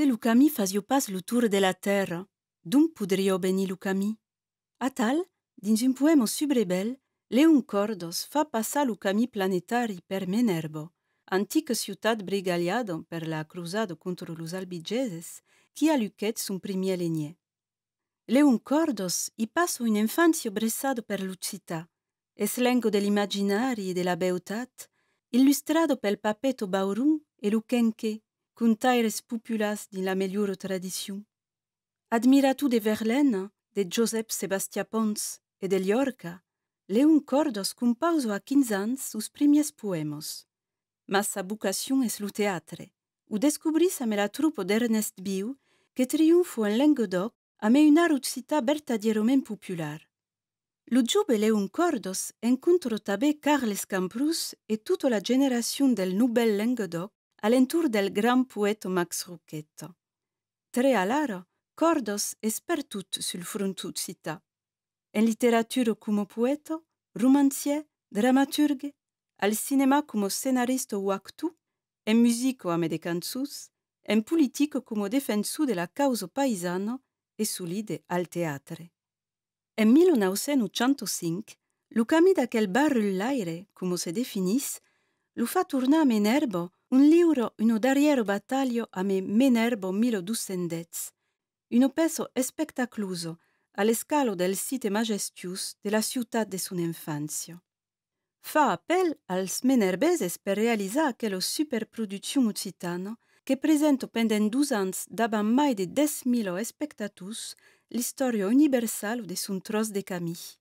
Se Lucami fazio pas lo tour de la terra, d'un podrio beni Lucami? A tal, dins un poemo subrebel, Leon Cordos fa passar Lucami planetari per Menerbo, antica ciutat brigaliada per la cruzado contro los albigeses, qui a Luquet son primier legnier. Leon Cordos y passo un infanzio bressado per Lucità, eslengo dell'immaginari e della beautat, illustrato pel papeto Baurum e Luchenche, cunta populas din la meilleure tradition. Admira de Verlaine, de Joseph Sebastia Pons e de le un cordos cum pauso a 15 ans sus primies poemos. Mas sa vocation es lo teatre, ou descubris ame la troupe d'Ernest Biu que triunfo en Languedoc a me una di populaire. popular. Lo où un Cordos encontro t'abé Carles Camprus e toute la generación del Nobel Languedoc alentour del gran poeta Max Rucchetto. Tre alara, cordos espertut sul frontut città. En literatura como poeta, romancier, dramaturge, al cinema como scenaristo o actu, en musico ame de en politico como defensu de la causa paisano e solide al teatre. En 1905, Lucami d'aquel barrul l'aire, come se definisce, lo fa tornar a Menerbo un libro un darriero battaglio a me Menerbo Milo Dussendez, un peso spettacloso all'escalo del site majestuos della città de son infanzia. Fa appel als menerbeses per realizzare che superproduzione occitano, che presento pendent dus daban mai de 10.000 spectatus, l'istoria universale de son tros de camille.